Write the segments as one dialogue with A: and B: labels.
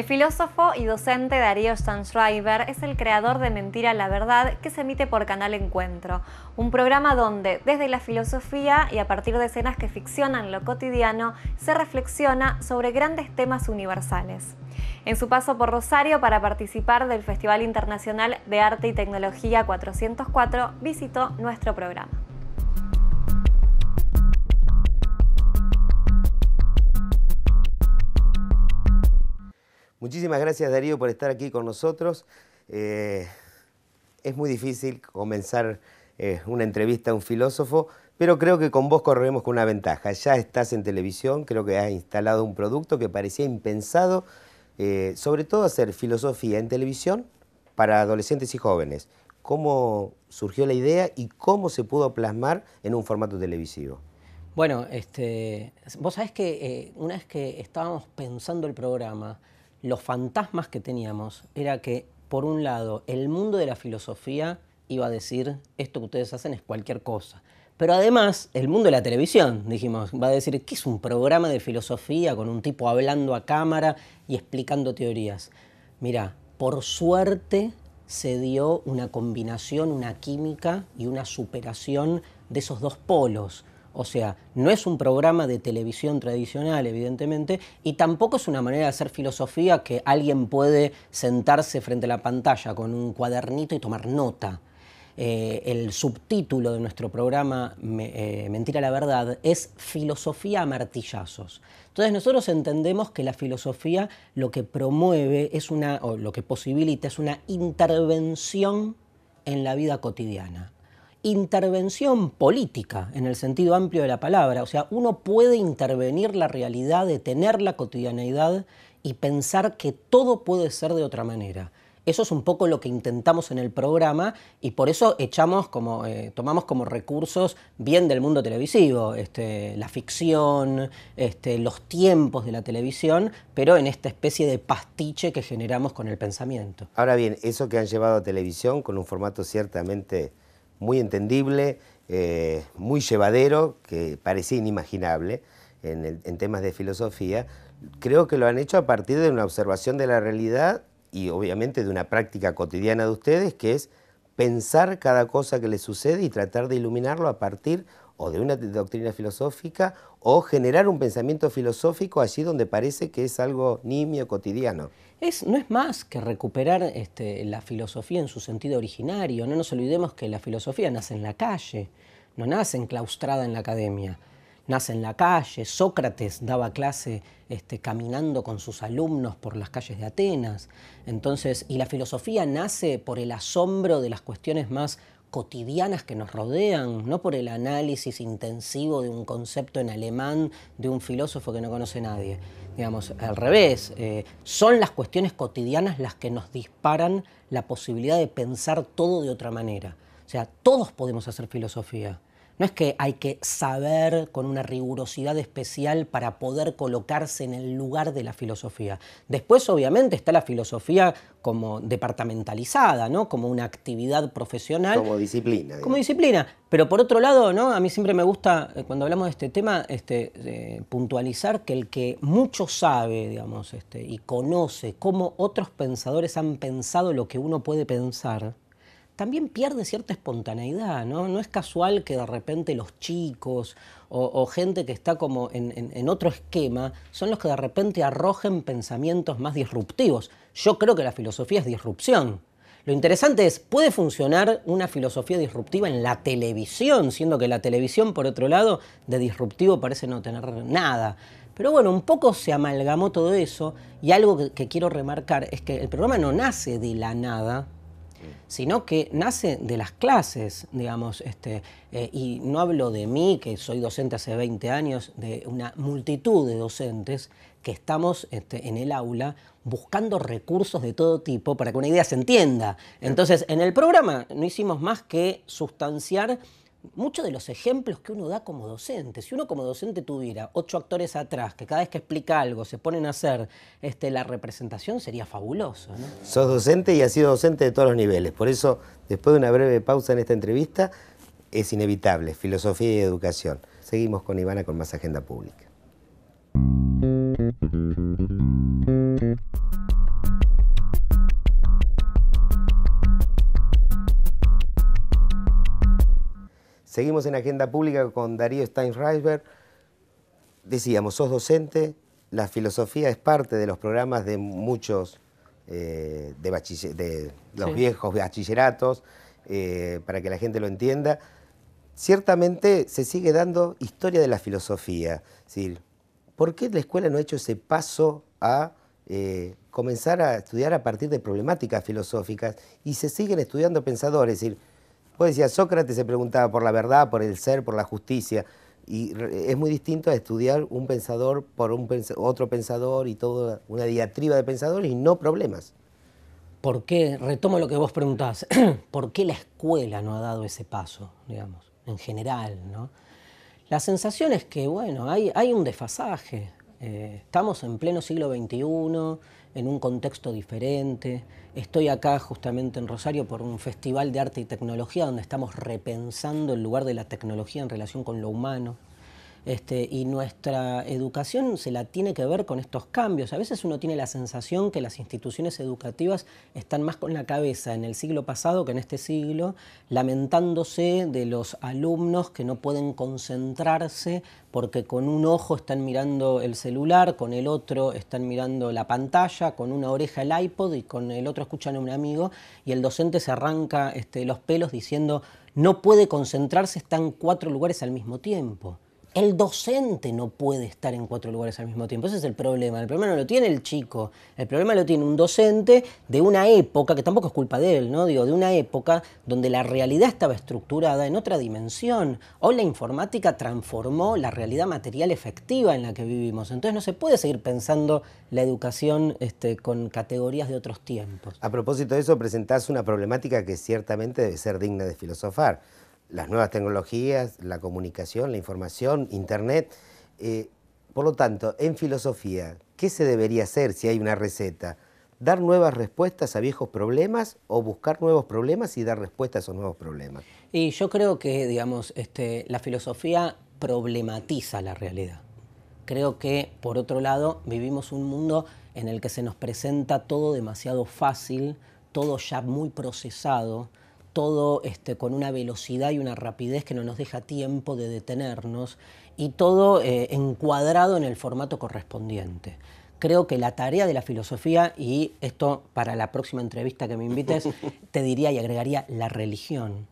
A: El filósofo y docente Darío Schreiber es el creador de Mentira la Verdad que se emite por Canal Encuentro, un programa donde, desde la filosofía y a partir de escenas que ficcionan lo cotidiano, se reflexiona sobre grandes temas universales. En su paso por Rosario para participar del Festival Internacional de Arte y Tecnología 404, visitó nuestro programa. Muchísimas gracias Darío por estar aquí con nosotros. Eh, es muy difícil comenzar eh, una entrevista a un filósofo, pero creo que con vos corremos con una ventaja. Ya estás en televisión, creo que has instalado un producto que parecía impensado, eh, sobre todo hacer filosofía en televisión para adolescentes y jóvenes. ¿Cómo surgió la idea y cómo se pudo plasmar en un formato televisivo?
B: Bueno, este, vos sabés que una vez que estábamos pensando el programa, los fantasmas que teníamos era que, por un lado, el mundo de la filosofía iba a decir, esto que ustedes hacen es cualquier cosa. Pero además, el mundo de la televisión, dijimos, va a decir, ¿qué es un programa de filosofía con un tipo hablando a cámara y explicando teorías? Mira, por suerte se dio una combinación, una química y una superación de esos dos polos. O sea, no es un programa de televisión tradicional, evidentemente, y tampoco es una manera de hacer filosofía que alguien puede sentarse frente a la pantalla con un cuadernito y tomar nota. Eh, el subtítulo de nuestro programa eh, Mentira la Verdad es Filosofía a martillazos. Entonces nosotros entendemos que la filosofía lo que promueve es una, o lo que posibilita es una intervención en la vida cotidiana intervención política, en el sentido amplio de la palabra. O sea, uno puede intervenir la realidad, detener la cotidianeidad y pensar que todo puede ser de otra manera. Eso es un poco lo que intentamos en el programa y por eso echamos como, eh, tomamos como recursos bien del mundo televisivo, este, la ficción, este, los tiempos de la televisión, pero en esta especie de pastiche que generamos con el pensamiento.
A: Ahora bien, eso que han llevado a televisión con un formato ciertamente muy entendible, eh, muy llevadero, que parecía inimaginable en, en temas de filosofía, creo que lo han hecho a partir de una observación de la realidad y obviamente de una práctica cotidiana de ustedes, que es pensar cada cosa que les sucede y tratar de iluminarlo a partir o de una doctrina filosófica o generar un pensamiento filosófico allí donde parece que es algo nimio, cotidiano. Es, no es más que
B: recuperar este, la filosofía en su sentido originario. No nos olvidemos que la filosofía nace en la calle, no nace enclaustrada en la academia. Nace en la calle, Sócrates daba clase este, caminando con sus alumnos por las calles de Atenas. Entonces, y la filosofía nace por el asombro de las cuestiones más cotidianas que nos rodean, no por el análisis intensivo de un concepto en alemán de un filósofo que no conoce nadie. Digamos, al revés, eh, son las cuestiones cotidianas las que nos disparan la posibilidad de pensar todo de otra manera. O sea, todos podemos hacer filosofía. No es que hay que saber con una rigurosidad especial para poder colocarse en el lugar de la filosofía. Después, obviamente, está la filosofía como departamentalizada, ¿no? Como una actividad profesional. Como
A: disciplina.
B: Como disciplina. Pero por otro lado, ¿no? A mí siempre me gusta, eh, cuando hablamos de este tema, este, eh, puntualizar que el que mucho sabe, digamos, este, y conoce cómo otros pensadores han pensado lo que uno puede pensar, también pierde cierta espontaneidad, ¿no? No es casual que de repente los chicos o, gente que está como en, otro esquema son los que de repente arrojen pensamientos más disruptivos. Yo creo que la filosofía es disrupción. Lo interesante es, ¿puede funcionar una filosofía disruptiva en la televisión? Siendo que la televisión, por otro lado, de disruptivo parece no tener nada. Pero bueno, un poco se amalgamó todo eso y algo que quiero remarcar es que el programa no nace de la nada, sino que nace de las clases, digamos, este, eh, y no hablo de mí, que soy docente hace 20 años, de una multitud de docentes que estamos este, en el aula buscando recursos de todo tipo para que una idea se entienda. Entonces, en el programa no hicimos más que sustanciar muchos de los ejemplos que uno da como docente. Si uno como docente tuviera ocho actores atrás que cada vez que explica algo se ponen a hacer este, la representación, sería fabuloso. ¿no?
A: Sos docente y has sido docente de todos los niveles. Por eso, después de una breve pausa en esta entrevista, es inevitable, filosofía y educación. Seguimos con Ivana con más agenda pública. Seguimos en Agenda Pública con Darío Steinreisberg. Decíamos, sos docente, la filosofía es parte de los programas de muchos, eh, de, los viejos bachilleratos, eh, para que la gente lo entienda. Ciertamente se sigue dando historia de la filosofía. ¿Por qué la escuela no ha hecho ese paso a eh, comenzar a estudiar a partir de problemáticas filosóficas y se siguen estudiando pensadores? Vos decías, Sócrates se preguntaba por la verdad, por el ser, por la justicia. Y es muy distinto a estudiar un pensador por un otro pensador y toda una diatriba de pensadores y no problemas.
B: ¿Por qué? Retomo lo que vos preguntás. ¿Por qué la escuela no ha dado ese paso, digamos, en general? La sensación es que, bueno, hay, un desfasaje. Eh, estamos en pleno siglo XXI en un contexto diferente. Estoy acá justamente en Rosario por un festival de arte y tecnología donde estamos repensando el lugar de la tecnología en relación con lo humano. Este, y nuestra educación se la tiene que ver con estos cambios. A veces uno tiene la sensación que las instituciones educativas están más con la cabeza en el siglo pasado que en este siglo, lamentándose de los alumnos que no pueden concentrarse porque con un ojo están mirando el celular, con el otro están mirando la pantalla, con una oreja el iPod y con el otro escuchan a un amigo y el docente se arranca este, los pelos diciendo no puede concentrarse, está en cuatro lugares al mismo tiempo. El docente no puede estar en cuatro lugares al mismo tiempo, ese es el problema. El problema no lo tiene el chico, el problema lo tiene un docente de una época, que tampoco es culpa de él, ¿no? Digo, de una época donde la realidad estaba estructurada en otra dimensión. O la informática transformó la realidad material efectiva en la que vivimos. Entonces no se puede seguir pensando la educación este, con categorías de otros tiempos.
A: A propósito de eso, presentás una problemática que ciertamente debe ser digna de filosofar las nuevas tecnologías, la comunicación, la información, Internet. Eh, por lo tanto, en filosofía, ¿qué se debería hacer si hay una receta? ¿Dar nuevas respuestas a viejos problemas o buscar nuevos problemas y dar respuestas a esos nuevos problemas?
B: Y yo creo que, digamos, este, la filosofía problematiza la realidad. Creo que, por otro lado, vivimos un mundo en el que se nos presenta todo demasiado fácil, todo ya muy procesado, todo este, con una velocidad y una rapidez que no nos deja tiempo de detenernos y todo eh, encuadrado en el formato correspondiente. Creo que la tarea de la filosofía, y esto para la próxima entrevista que me invites, te diría y agregaría la religión,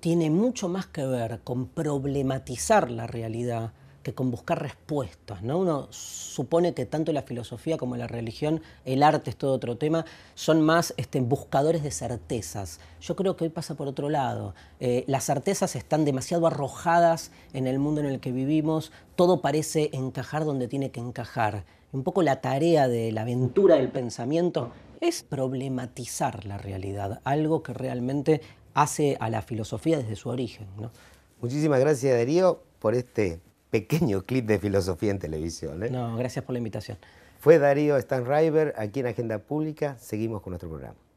B: tiene mucho más que ver con problematizar la realidad que con buscar respuestas. ¿no? Uno supone que tanto la filosofía como la religión, el arte es todo otro tema, son más este, buscadores de certezas. Yo creo que hoy pasa por otro lado. Eh, las certezas están demasiado arrojadas en el mundo en el que vivimos, todo parece encajar donde tiene que encajar. Un poco la tarea de la aventura del pensamiento es problematizar la realidad, algo que realmente hace a la filosofía desde su origen.
A: Muchísimas gracias Darío por este pequeño clip de filosofía en televisión. ¿eh? No, gracias por la invitación. Fue Darío Stanriver aquí en Agenda Pública. Seguimos con nuestro programa.